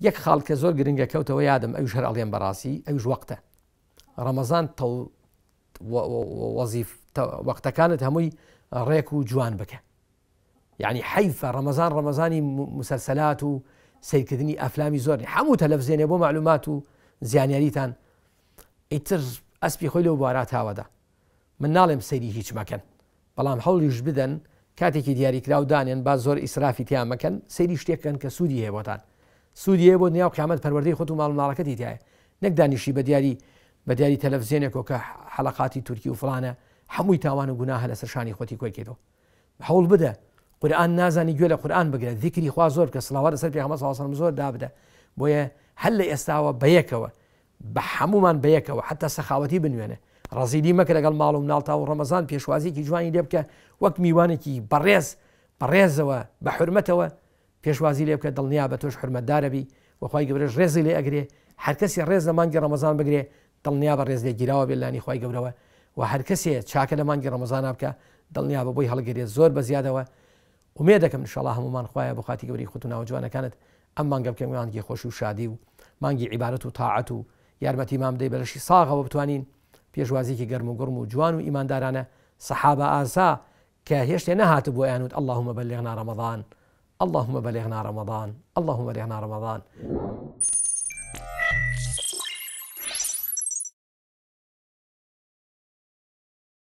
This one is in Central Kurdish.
يك خال كزور جرينجا كوتا ويادم أيش هر عليهم براسي أيش وقته رمضان تو وظيف وقت كانت هموي ريكو جوان بك يعني حيفا رمضان رمضاني مسلسلات سيد كدني أفلامي زورني حمو تلفزيون يبو معلومات زياني ريتان اتر أسبي خلو بوارات هاودا من نالم سيدي هيج مكان بلام حول يجبدن كاتيكي دياري كلاودانين بازور باز إسرافي تيام مكان سيدي شتيكا كسودي هي هيبوتان سوودیە بۆ نیا و قیامەت پەروەردەی خۆت و ماڵ ماڵەکەتی تایە نەک دانیشی بە دیاری بە دیاری تەلەڤزیێنێکۆ کە حەلقاتی تورکی و فلانە هەمووی تاوان و گوناهە لە سەرشانی خۆتی کۆیکێتەوە هەوڵ بدە قورآن نازانی گوێ لە قورآن بگرە ذیکری خوا زۆر کە سلاوە لەسەر پێ هەمەسەم زۆر دابدە بۆیە هەل لە ئێستاوە بەیەکەوە بە هەمومان بەیەکەوە حتا سەخاوەتی بنوێنە ڕزیدی مەکە لەگەڵ ماڵ و ناڵتا و ڕەمەزان پێشوازیکی جوانی لێ بکە وەک میوانێکی بەڕێز بەڕێزەوە بە حرمەتەوە پێشوازی لێ بکە دڵنیا بە تۆش حرمەدارەبی وخوای گەورەش ڕێزی لێ ئەگرێ هەرکەسی ڕێز لە مانگی ڕەمەزان بگرێ دڵنیا بە ڕێز لێ گیرراوە بێلانی خی گەورەوە و هەرکەسێ چاکە لە مانگی ڕەمەزان بکە دڵنیا بە بۆی هەڵگرێت زۆر بە زیادەوە ومێ دەکەم شڵا هەمومان خخوایە بۆ خاتی گەوری خوتونناوە جوانەکانت ئەم مانگە بکەم مانگی خۆش و شادی و مانگی عیبارەت و تاعەت و یارمەتی مامدەی بەلەشی ساغەوە بتوانین پێشوازیکی گەرم و گرم و جوان و ئیماندارانە سەحابە ئاسا کە هێشتێ نەهاتە بۆ یانوت ئەلهمە بەلێغنا ڕەمەضان. اللهم بلغنا رمضان اللهم بلغنا رمضان